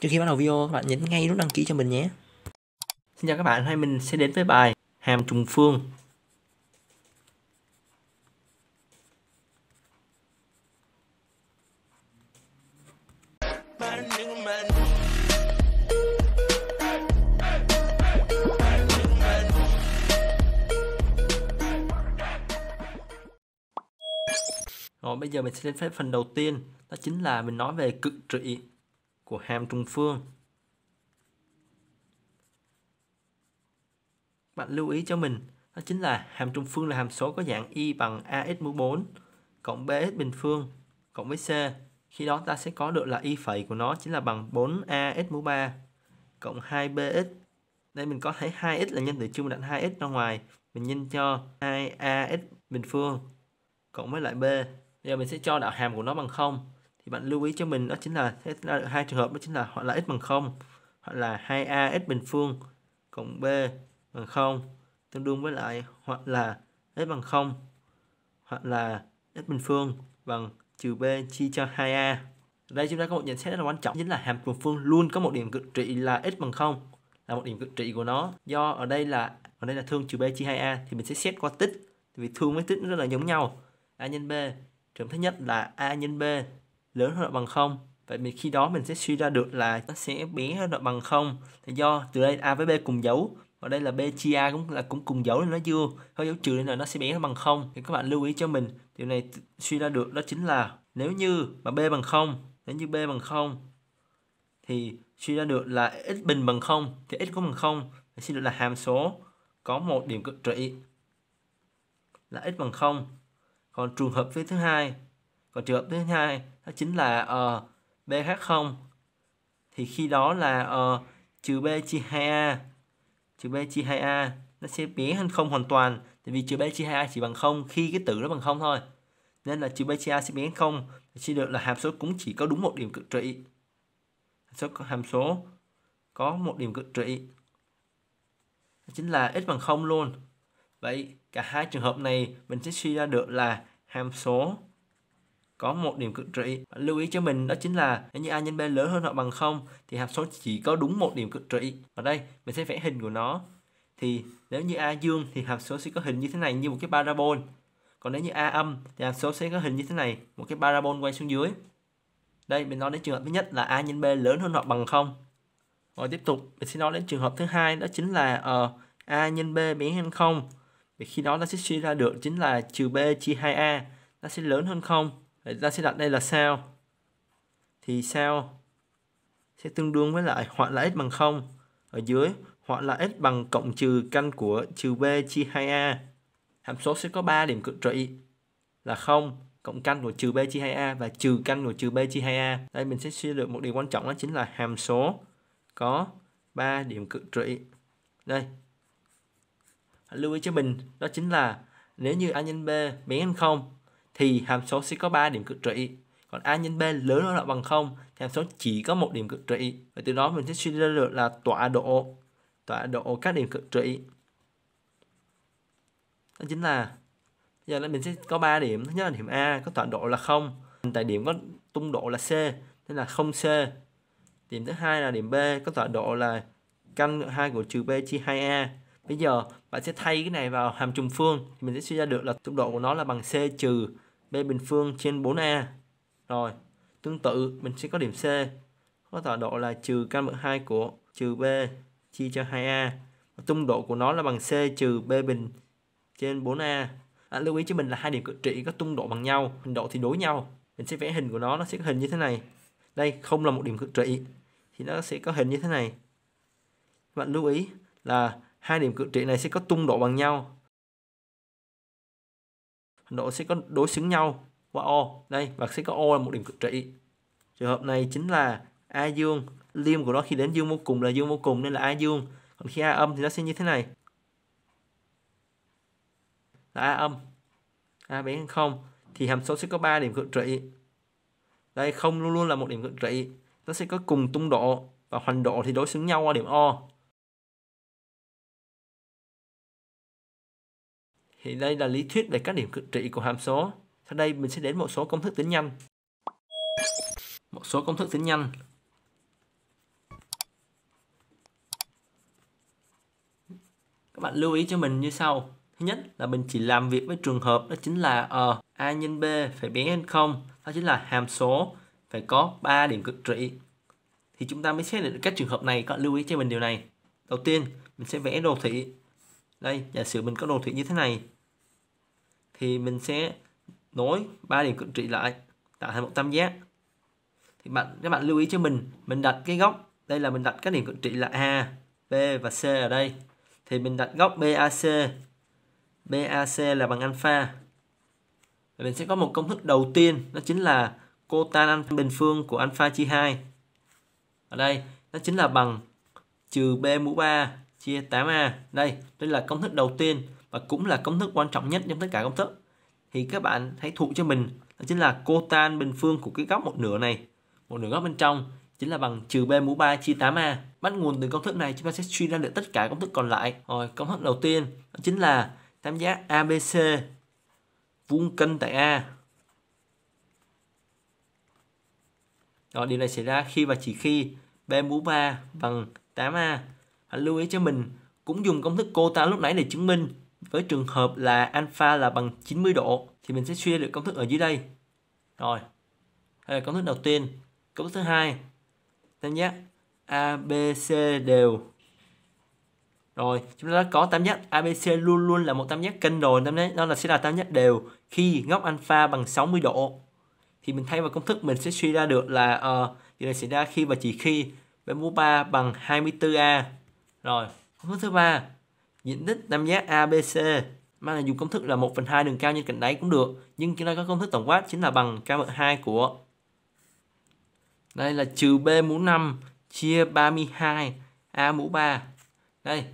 Trước khi bắt đầu video, các bạn nhấn ngay nút đăng ký cho mình nhé. Xin chào các bạn, hôm nay mình sẽ đến với bài hàm trùng phương. Rồi bây giờ mình sẽ đến với phần đầu tiên, đó chính là mình nói về cực trị của hàm trung phương. Bạn lưu ý cho mình, đó chính là hàm trung phương là hàm số có dạng y bằng ax mũ 4 cộng bx bình phương cộng với c. Khi đó ta sẽ có được là y phẩy của nó chính là bằng 4ax mũ 3 cộng 2bx. Đây mình có thấy 2x là nhân tử chung đặt 2x ra ngoài. Mình nhân cho 2ax bình phương cộng với lại b. Bây giờ mình sẽ cho đạo hàm của nó bằng 0 thì bạn lưu ý cho mình đó chính là sẽ ra hai trường hợp đó chính là hoặc là x bằng 0 hoặc là 2a x bình phương cộng b bằng 0 tương đương với lại hoặc là x bằng 0 hoặc là x bình phương bằng trừ b chia cho 2a. Ở đây chúng ta có một nhận xét rất là quan trọng chính là hàm cường phương luôn có một điểm cực trị là x bằng 0 là một điểm cực trị của nó. Do ở đây là ở đây là thương trừ b chia 2a thì mình sẽ xét qua tích vì thương với tích nó rất là giống nhau. a nhân b trường thứ nhất là a nhân b lớn hơn hoặc bằng 0 Vậy mình khi đó mình sẽ suy ra được là nó sẽ bé hơn đoạn bằng 0 Thì do từ đây A với B cùng dấu Và đây là B chia A cũng là cũng cùng dấu nên nó dương, Có dấu trừ nên là nó sẽ bé hơn bằng 0 Thì các bạn lưu ý cho mình Điều này suy ra được đó chính là Nếu như mà B bằng 0 Nếu như B bằng 0 Thì suy ra được là x bình bằng 0 Thì x có bằng 0 Thì suy được là hàm số có một điểm cực trị là x bằng 0 còn trường hợp phía thứ hai còn trường hợp thứ hai đó chính là uh, ờ, khác không thì khi đó là uh, trừ B chia 2A trừ B chia 2A nó sẽ bé hơn không hoàn toàn tại vì trừ B chia 2A chỉ bằng không khi cái tử nó bằng không thôi nên là trừ B chia A sẽ bé hơn 0 sẽ được là hàm số cũng chỉ có đúng một điểm cực trị số hàm số có một điểm cực trị đó chính là x bằng không luôn vậy cả hai trường hợp này mình sẽ suy ra được là hàm số có một điểm cực trị. lưu ý cho mình đó chính là nếu như a nhân b lớn hơn hoặc bằng không thì hàm số chỉ có đúng một điểm cực trị. và đây mình sẽ vẽ hình của nó. Thì nếu như a dương thì hàm số sẽ có hình như thế này như một cái parabol. Còn nếu như a âm thì hàm số sẽ có hình như thế này, một cái parabol quay xuống dưới. Đây mình nói đến trường hợp thứ nhất là a nhân b lớn hơn hoặc bằng không Rồi tiếp tục mình sẽ nói đến trường hợp thứ hai đó chính là uh, a nhân b bé hơn không Vì khi đó ta sẽ suy ra được chính là trừ b chia 2a nó sẽ lớn hơn không ta sẽ đặt đây là sao thì sao sẽ tương đương với lại hoặc là x bằng 0 ở dưới hoặc là x bằng cộng trừ căn của trừ b chia 2a hàm số sẽ có 3 điểm cực trị là 0 cộng căn của trừ b chia 2a và trừ căn của trừ b chia 2a đây mình sẽ suy được một điều quan trọng đó chính là hàm số có 3 điểm cực trị đây lưu ý cho mình đó chính là nếu như a nhân b bé hơn 0 thì hàm số sẽ có 3 điểm cực trị. Còn A nhân B lớn hơn hoặc bằng 0 thì hàm số chỉ có một điểm cực trị. Và từ đó mình sẽ suy ra được là tọa độ tọa độ các điểm cực trị. Đó chính là bây giờ là mình sẽ có 3 điểm. Thứ nhất là điểm A có tọa độ là 0, tại điểm có tung độ là C nên là 0C. Điểm thứ hai là điểm B có tọa độ là căn 2 của trừ B chia 2A. Bây giờ bạn sẽ thay cái này vào hàm trùng phương thì mình sẽ suy ra được là tốc độ của nó là bằng C trừ b bình phương trên 4a rồi tương tự mình sẽ có điểm c có tọa độ là trừ căn bậc 2 của trừ b chia cho 2a và tung độ của nó là bằng c trừ b bình trên 4a à, lưu ý cho mình là hai điểm cực trị có tung độ bằng nhau hình độ thì đối nhau mình sẽ vẽ hình của nó nó sẽ có hình như thế này đây không là một điểm cực trị thì nó sẽ có hình như thế này bạn lưu ý là hai điểm cực trị này sẽ có tung độ bằng nhau nó sẽ có đối xứng nhau qua O đây và sẽ có O là một điểm cực trị trường hợp này chính là A dương liêm của nó khi đến dương vô cùng là dương vô cùng nên là A dương còn khi A âm thì nó sẽ như thế này là A âm A bé hơn 0 thì hàm số sẽ có 3 điểm cực trị đây không luôn luôn là một điểm cực trị nó sẽ có cùng tung độ và hoành độ thì đối xứng nhau qua điểm O Thì đây là lý thuyết về các điểm cực trị của hàm số. Sau đây mình sẽ đến một số công thức tính nhanh. Một số công thức tính nhanh. Các bạn lưu ý cho mình như sau. Thứ nhất là mình chỉ làm việc với trường hợp đó chính là uh, a nhân b phải bé hơn 0. Đó chính là hàm số phải có 3 điểm cực trị. Thì chúng ta mới xét được các trường hợp này. Các bạn lưu ý cho mình điều này. Đầu tiên, mình sẽ vẽ đồ thị đây giả sử mình có đồ thị như thế này thì mình sẽ nối ba điểm cận trị lại tạo thành một tam giác thì bạn các bạn lưu ý cho mình mình đặt cái góc đây là mình đặt các điểm cận trị là a b và c ở đây thì mình đặt góc bac bac là bằng alpha và mình sẽ có một công thức đầu tiên đó chính là cotan alpha bình phương của alpha chia 2 ở đây nó chính là bằng trừ b mũ 3 chia 8a. Đây, đây là công thức đầu tiên và cũng là công thức quan trọng nhất trong tất cả công thức. Thì các bạn hãy thuộc cho mình đó chính là cotan bình phương của cái góc một nửa này. Một nửa góc bên trong chính là bằng trừ b mũ 3 chia 8a. Bắt nguồn từ công thức này chúng ta sẽ suy ra được tất cả công thức còn lại. Rồi, công thức đầu tiên đó chính là tam giác ABC vuông cân tại A. rồi điều này xảy ra khi và chỉ khi b mũ 3 bằng 8a hãy lưu ý cho mình cũng dùng công thức cota lúc nãy để chứng minh với trường hợp là alpha là bằng 90 độ thì mình sẽ suy ra được công thức ở dưới đây. Rồi. Đây là công thức đầu tiên. Công thức thứ hai. Tam giác ABC đều. Rồi, chúng ta đã có tam giác ABC luôn luôn là một tam giác cân rồi, tam giác đó là sẽ là tam giác đều khi góc alpha bằng 60 độ. Thì mình thay vào công thức mình sẽ suy ra được là ờ uh, điều này xảy ra khi và chỉ khi b mũ 3 bằng 24a rồi, công thức thứ ba diện tích tam giác ABC mà là dùng công thức là 1 phần 2 đường cao nhân cạnh đáy cũng được nhưng chúng ta có công thức tổng quát chính là bằng k bậc 2 của đây là trừ b mũ 5 chia 32 a mũ 3 đây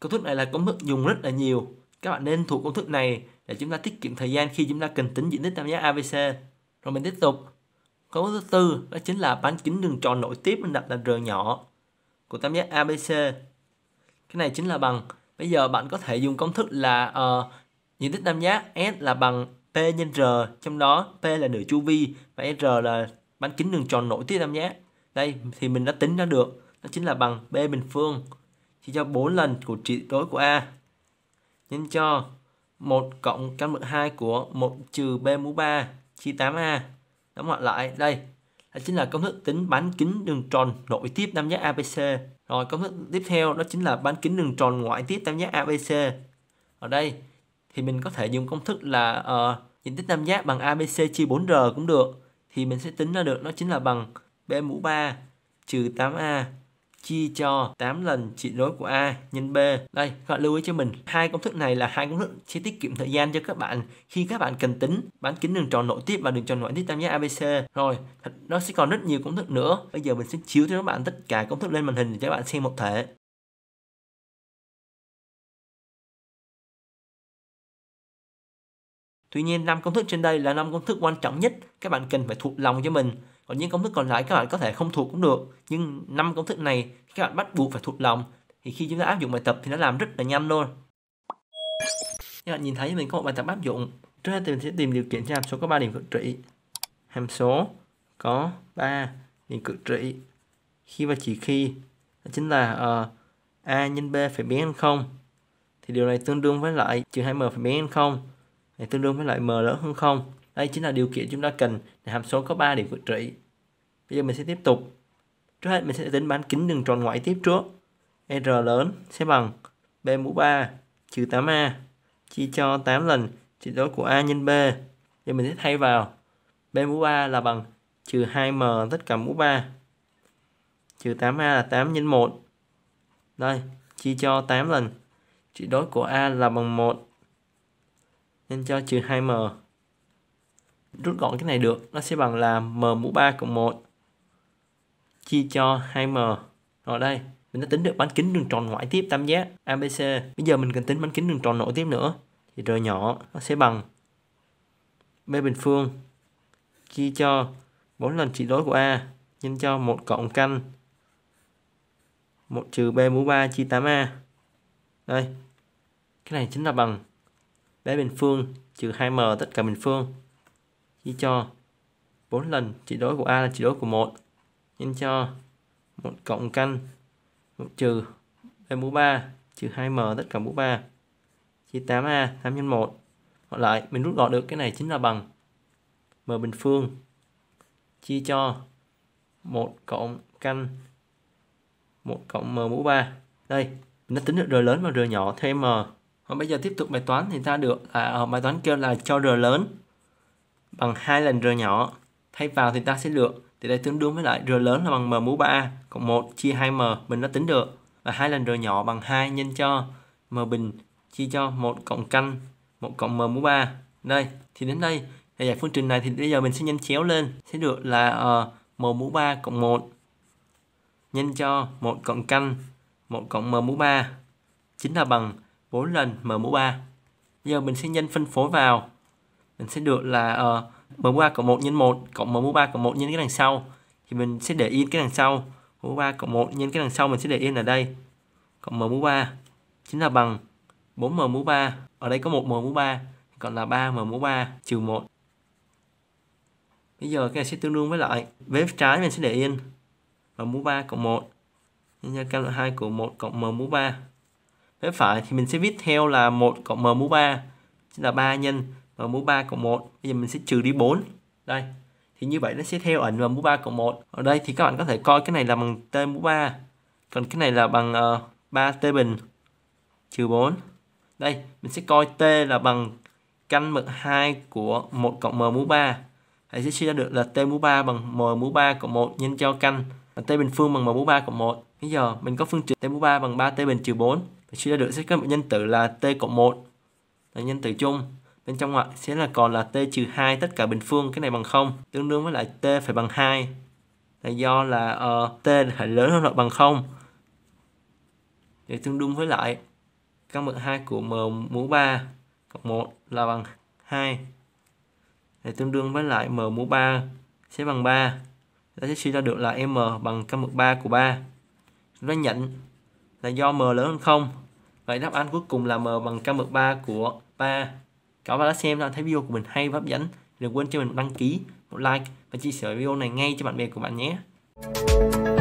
công thức này là công thức dùng rất là nhiều các bạn nên thuộc công thức này để chúng ta tiết kiệm thời gian khi chúng ta cần tính diện tích tam giác ABC rồi mình tiếp tục công thức thứ tư đó chính là bán kính đường tròn nội tiếp mình đặt là r nhỏ của tam giác ABC cái này chính là bằng bây giờ bạn có thể dùng công thức là uh, ờ, diện tích tam giác S là bằng P nhân R trong đó P là nửa chu vi và R là bán kính đường tròn nổi tiếng tam giác đây thì mình đã tính ra được nó chính là bằng B bình phương chia cho 4 lần của trị đối của A nhân cho 1 cộng căn bậc 2 của 1 trừ B mũ 3 chia 8A đóng ngoặc lại đây đó chính là công thức tính bán kính đường tròn nội tiếp tam giác ABC rồi công thức tiếp theo đó chính là bán kính đường tròn ngoại tiếp tam giác ABC. Ở đây thì mình có thể dùng công thức là uh, diện tích tam giác bằng ABC chia 4R cũng được. Thì mình sẽ tính ra được nó chính là bằng B mũ 3 trừ 8A chia cho 8 lần trị rối của A nhân B. Đây, các bạn lưu ý cho mình, hai công thức này là hai công thức sẽ tiết kiệm thời gian cho các bạn khi các bạn cần tính bán kính đường tròn nội tiếp và đường tròn ngoại tiếp tam giác ABC. Rồi, nó sẽ còn rất nhiều công thức nữa. Bây giờ mình sẽ chiếu cho các bạn tất cả công thức lên màn hình để các bạn xem một thể. Tuy nhiên, năm công thức trên đây là năm công thức quan trọng nhất các bạn cần phải thuộc lòng cho mình còn những công thức còn lại các bạn có thể không thuộc cũng được nhưng năm công thức này các bạn bắt buộc phải thuộc lòng thì khi chúng ta áp dụng bài tập thì nó làm rất là nhanh luôn các bạn nhìn thấy mình có một bài tập áp dụng trước hết mình sẽ tìm điều kiện cho hàm số có 3 điểm cực trị hàm số có 3 điểm cực trị khi và chỉ khi đó chính là uh, a nhân b phải bé hơn không thì điều này tương đương với lại trừ 2m phải bé hơn không này tương đương với lại m lớn hơn không đây chính là điều kiện chúng ta cần là hàm số có 3 điều cực trị. Bây giờ mình sẽ tiếp tục. Trước hết mình sẽ tính bán kính đường tròn ngoại tiếp trước. R lớn sẽ bằng B mũ 3 trừ 8A chia cho 8 lần trị đối của A nhân B. Giờ mình sẽ thay vào B mũ 3 là bằng trừ 2M tất cả mũ 3 trừ 8A là 8 nhân 1. Đây, chia cho 8 lần trị đối của A là bằng 1 nên cho trừ 2M rút gọn cái này được nó sẽ bằng là m mũ 3 cộng 1 chia cho 2m rồi đây mình đã tính được bán kính đường tròn ngoại tiếp tam giác ABC bây giờ mình cần tính bán kính đường tròn nội tiếp nữa thì r nhỏ nó sẽ bằng b bình phương chia cho 4 lần trị đối của A nhân cho 1 cộng căn 1 trừ b mũ 3 chia 8A đây cái này chính là bằng b bình phương trừ 2m tất cả bình phương chia cho 4 lần trị đối của A là trị đối của 1 nhân cho 1 cộng căn 1 trừ B mũ 3 trừ 2M tất cả mũ 3 chia 8A 8 nhân 1 còn lại mình rút gọn được cái này chính là bằng M bình phương chia cho 1 cộng căn 1 cộng M mũ 3 đây mình đã tính được R lớn và R nhỏ thêm M còn bây giờ tiếp tục bài toán thì ta được à, bài toán kêu là cho R lớn bằng hai lần r nhỏ. Thay vào thì ta sẽ được tỷ lệ tương đương với lại r lớn là bằng m mũ 3 cộng 1 chia 2m mình đã tính được và hai lần r nhỏ bằng 2 nhân cho m bình chia cho 1 cộng căn 1 cộng m mũ 3. Đây, thì đến đây để giải phương trình này thì bây giờ mình sẽ nhân chéo lên sẽ được là uh, m mũ 3 cộng 1 nhân cho 1 cộng căn 1 cộng m mũ 3 chính là bằng 4 lần m mũ 3. Giờ mình sẽ nhân phân phối vào mình sẽ được là uh, mu3 cộng 1 nhân 1 cộng mũ 3 cộng 1 nhân cái đằng sau thì mình sẽ để yên cái đằng sau mũ 3 cộng 1 nhân cái đằng sau mình sẽ để yên ở đây cộng mũ 3 chính là bằng 4 m mũ 3 ở đây có một m mũ 3 còn là 3 m mũ 3 trừ 1 bây giờ cái này sẽ tương đương với lại vế trái mình sẽ để yên m mũ 3 cộng 1 nhân cho căn lượng 2 của 1 cộng m mũ 3 vế phải thì mình sẽ viết theo là 1 cộng m mũ 3 chính là 3 nhân và mũ 3 cộng 1 bây giờ mình sẽ trừ đi 4 đây thì như vậy nó sẽ theo ảnh vào mũ 3 cộng 1 ở đây thì các bạn có thể coi cái này là bằng t mũ 3 còn cái này là bằng uh, ờ, 3 t bình trừ 4 đây mình sẽ coi t là bằng căn bậc 2 của 1 cộng m mũ 3 Hãy sẽ suy ra được là t mũ 3 bằng m mũ 3 cộng 1 nhân cho căn là t bình phương bằng m mũ 3 cộng 1 bây giờ mình có phương trình t mũ 3 bằng 3 t bình trừ 4 suy ra được sẽ có một nhân tử là t cộng 1 là nhân tử chung bên trong ngoặc sẽ là còn là t trừ 2 tất cả bình phương cái này bằng 0 tương đương với lại t phải bằng 2 là do là uh, t phải lớn hơn hoặc bằng 0 để tương đương với lại căn bậc 2 của m mũ 3 cộng 1 là bằng 2 để tương đương với lại m mũ 3 sẽ bằng 3 ta sẽ suy ra được là m bằng căn bậc 3 của 3 chúng ta nhận là do m lớn hơn 0 vậy đáp án cuối cùng là m bằng căn bậc 3 của 3 các bạn đã xem và thấy video của mình hay và hấp dẫn đừng quên cho mình một đăng ký, một like và chia sẻ video này ngay cho bạn bè của bạn nhé.